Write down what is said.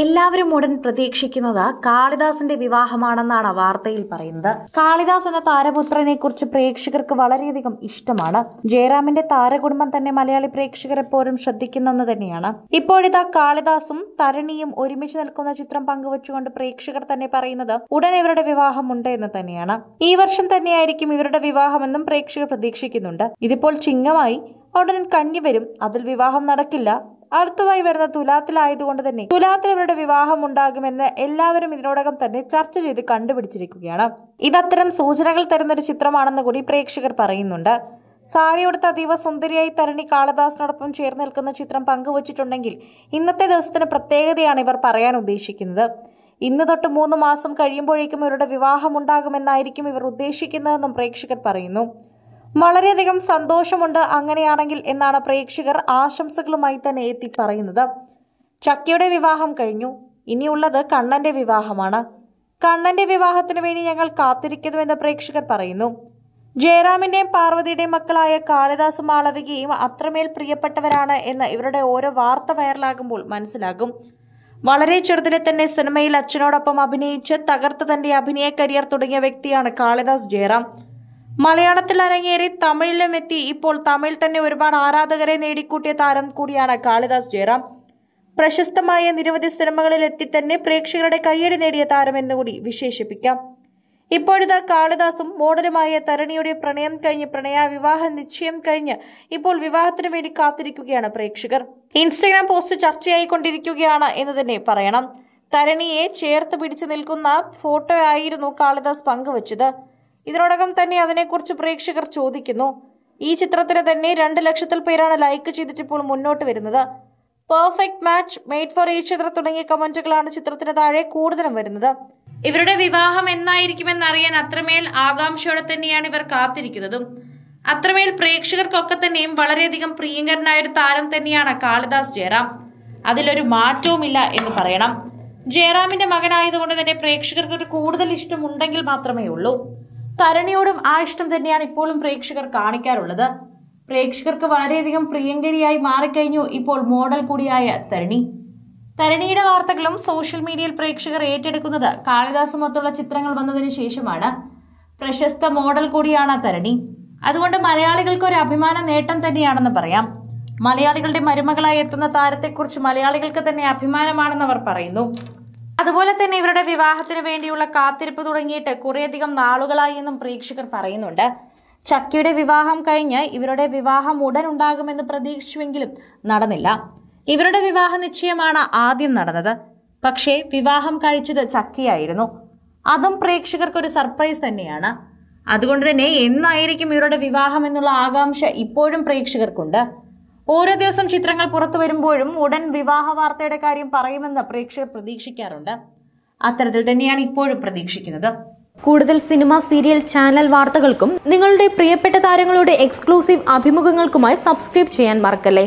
എല്ലാവരും ഉടൻ പ്രതീക്ഷിക്കുന്നത് കാളിദാസന്റെ വിവാഹമാണെന്നാണ് വാർത്തയിൽ പറയുന്നത് കാളിദാസ് എന്ന താരപുത്രനെ കുറിച്ച് പ്രേക്ഷകർക്ക് വളരെയധികം ഇഷ്ടമാണ് ജയറാമിന്റെ താരകുടുംബം തന്നെ മലയാളി പ്രേക്ഷകരെ പോലും ശ്രദ്ധിക്കുന്നെന്ന് തന്നെയാണ് ഇപ്പോഴിതാ കാളിദാസും തരണിയും ഒരുമിച്ച് നിൽക്കുന്ന ചിത്രം പങ്കുവച്ചുകൊണ്ട് പ്രേക്ഷകർ തന്നെ പറയുന്നത് ഉടൻ ഇവരുടെ വിവാഹമുണ്ട് എന്ന് തന്നെയാണ് ഈ വർഷം തന്നെയായിരിക്കും ഇവരുടെ വിവാഹമെന്നും പ്രേക്ഷകർ പ്രതീക്ഷിക്കുന്നുണ്ട് ഇതിപ്പോൾ ചിങ്ങമായി ഉടനെ കന്നി വരും അതിൽ വിവാഹം നടക്കില്ല അടുത്തതായി വരുന്ന തുലാത്തിലായതുകൊണ്ട് തന്നെ തുലാത്തിൽ ഇവരുടെ വിവാഹം ഉണ്ടാകുമെന്ന് എല്ലാവരും ഇതിനോടകം തന്നെ ചർച്ച ചെയ്ത് കണ്ടുപിടിച്ചിരിക്കുകയാണ് ഇതത്തരം സൂചനകൾ തരുന്ന ഒരു ചിത്രമാണെന്ന് കൂടി പ്രേക്ഷകർ പറയുന്നുണ്ട് സാരിയോട് അതീവ സുന്ദരിയായി തരണി കാളിദാസിനോടൊപ്പം ചേർന്ന് നിൽക്കുന്ന ചിത്രം പങ്കുവച്ചിട്ടുണ്ടെങ്കിൽ ഇന്നത്തെ ദിവസത്തിന് പ്രത്യേകതയാണ് ഇവർ പറയാൻ ഉദ്ദേശിക്കുന്നത് ഇന്ന് തൊട്ട് മൂന്ന് മാസം കഴിയുമ്പോഴേക്കും ഇവരുടെ വിവാഹമുണ്ടാകുമെന്നായിരിക്കും ഇവർ ഉദ്ദേശിക്കുന്നതെന്നും പ്രേക്ഷകർ പറയുന്നു വളരെയധികം സന്തോഷമുണ്ട് അങ്ങനെയാണെങ്കിൽ എന്നാണ് പ്രേക്ഷകർ ആശംസകളുമായി തന്നെ എത്തി പറയുന്നത് ചക്കയുടെ വിവാഹം കഴിഞ്ഞു ഇനിയുള്ളത് കണ്ണന്റെ വിവാഹമാണ് കണ്ണന്റെ വിവാഹത്തിന് വേണ്ടി ഞങ്ങൾ കാത്തിരിക്കുന്നുവെന്ന് പ്രേക്ഷകർ പറയുന്നു ജയറാമിന്റെയും പാർവതിയുടെയും മക്കളായ കാളിദാസ് മാളവികയും അത്രമേൽ പ്രിയപ്പെട്ടവരാണ് എന്ന് ഇവരുടെ ഓരോ വാർത്ത വൈറലാകുമ്പോൾ മനസ്സിലാകും വളരെ ചെറുതിലെ തന്നെ സിനിമയിൽ അച്ഛനോടൊപ്പം അഭിനയിച്ച് തകർത്ത് തന്റെ അഭിനയ കരിയർ തുടങ്ങിയ വ്യക്തിയാണ് കാളിദാസ് ജയറാം മലയാളത്തിൽ അരങ്ങേറി തമിഴിലും എത്തി ഇപ്പോൾ തമിഴിൽ തന്നെ ഒരുപാട് ആരാധകരെ നേടിക്കൂട്ടിയ താരം കൂടിയാണ് കാളിദാസ് ജയറാം പ്രശസ്തമായ നിരവധി സിനിമകളിൽ എത്തി തന്നെ പ്രേക്ഷകരുടെ കയ്യടി നേടിയ താരം എന്നുകൂടി വിശേഷിപ്പിക്കാം ഇപ്പോഴിത് കാളിദാസും മോഡലുമായ തരണിയുടെ പ്രണയം കഴിഞ്ഞ് പ്രണയ വിവാഹ നിശ്ചയം കഴിഞ്ഞ് ഇപ്പോൾ വിവാഹത്തിനു വേണ്ടി കാത്തിരിക്കുകയാണ് പ്രേക്ഷകർ ഇൻസ്റ്റഗ്രാം പോസ്റ്റ് ചർച്ചയായിക്കൊണ്ടിരിക്കുകയാണ് എന്ന് തന്നെ പറയണം തരണിയെ ചേർത്ത് പിടിച്ചു നിൽക്കുന്ന ആയിരുന്നു കാളിദാസ് പങ്കുവച്ചത് ഇതിനോടകം തന്നെ അതിനെക്കുറിച്ച് പ്രേക്ഷകർ ചോദിക്കുന്നു ഈ ചിത്രത്തിന് തന്നെ രണ്ട് ലക്ഷത്തിൽ പേരാണ് ലൈക്ക് ചെയ്തിട്ടിപ്പോൾ മുന്നോട്ട് വരുന്നത് പെർഫെക്റ്റ് മാച്ച് മെയ്ഡ് ഫോർ ഈ ചിത്രം തുടങ്ങിയ കമന്റുകളാണ് ചിത്രത്തിന് താഴെ കൂടുതലും വരുന്നത് ഇവരുടെ വിവാഹം എന്നായിരിക്കുമെന്നറിയാൻ അത്രമേൽ ആകാംക്ഷയോടെ തന്നെയാണ് ഇവർ കാത്തിരിക്കുന്നതും അത്രമേൽ പ്രേക്ഷകർക്കൊക്കെ തന്നെയും വളരെയധികം പ്രിയങ്കരനായ ഒരു താരം തന്നെയാണ് കാളിദാസ് ജയറാം അതിലൊരു മാറ്റവുമില്ല എന്ന് പറയണം ജയറാമിന്റെ മകനായതുകൊണ്ട് തന്നെ പ്രേക്ഷകർക്ക് ഒരു കൂടുതൽ ഇഷ്ടമുണ്ടെങ്കിൽ മാത്രമേ ഉള്ളൂ തരണിയോടും ആ ഇഷ്ടം തന്നെയാണ് ഇപ്പോഴും പ്രേക്ഷകർ കാണിക്കാറുള്ളത് പ്രേക്ഷകർക്ക് വളരെയധികം പ്രിയങ്കരിയായി മാറിക്കഴിഞ്ഞു ഇപ്പോൾ മോഡൽ കൂടിയായ തരണി തരണിയുടെ വാർത്തകളും സോഷ്യൽ മീഡിയയിൽ പ്രേക്ഷകർ ഏറ്റെടുക്കുന്നത് കാളിദാസുമൊത്തുള്ള ചിത്രങ്ങൾ വന്നതിന് ശേഷമാണ് പ്രശസ്ത മോഡൽ കൂടിയാണ് തരണി അതുകൊണ്ട് മലയാളികൾക്ക് ഒരു അഭിമാന നേട്ടം തന്നെയാണെന്ന് പറയാം മലയാളികളുടെ മരുമകളായി എത്തുന്ന താരത്തെക്കുറിച്ച് മലയാളികൾക്ക് തന്നെ അഭിമാനമാണെന്ന് അവർ പറയുന്നു അതുപോലെ തന്നെ ഇവരുടെ വിവാഹത്തിന് വേണ്ടിയുള്ള കാത്തിരിപ്പ് തുടങ്ങിയിട്ട് കുറേയധികം നാളുകളായി എന്നും പ്രേക്ഷകർ പറയുന്നുണ്ട് ചക്കിയുടെ വിവാഹം കഴിഞ്ഞ് ഇവരുടെ വിവാഹം ഉടൻ ഉണ്ടാകുമെന്ന് പ്രതീക്ഷിച്ചുവെങ്കിലും നടന്നില്ല ഇവരുടെ വിവാഹ നിശ്ചയമാണ് ആദ്യം നടന്നത് പക്ഷേ വിവാഹം കഴിച്ചത് ചക്കിയായിരുന്നു അതും പ്രേക്ഷകർക്ക് ഒരു സർപ്രൈസ് തന്നെയാണ് അതുകൊണ്ട് തന്നെ എന്നായിരിക്കും ഇവരുടെ വിവാഹം എന്നുള്ള ആകാംക്ഷ ഇപ്പോഴും പ്രേക്ഷകർക്കുണ്ട് ഓരോ ദിവസം ചിത്രങ്ങൾ പുറത്തു വരുമ്പോഴും ഉടൻ വിവാഹ വാർത്തയുടെ കാര്യം പറയുമെന്ന് പ്രേക്ഷകർ പ്രതീക്ഷിക്കാറുണ്ട് അത്തരത്തിൽ തന്നെയാണ് ഇപ്പോഴും പ്രതീക്ഷിക്കുന്നത് കൂടുതൽ സിനിമ സീരിയൽ ചാനൽ വാർത്തകൾക്കും നിങ്ങളുടെ പ്രിയപ്പെട്ട താരങ്ങളുടെ എക്സ്ക്ലൂസീവ് അഭിമുഖങ്ങൾക്കുമായി സബ്സ്ക്രൈബ് ചെയ്യാൻ മറക്കല്ലേ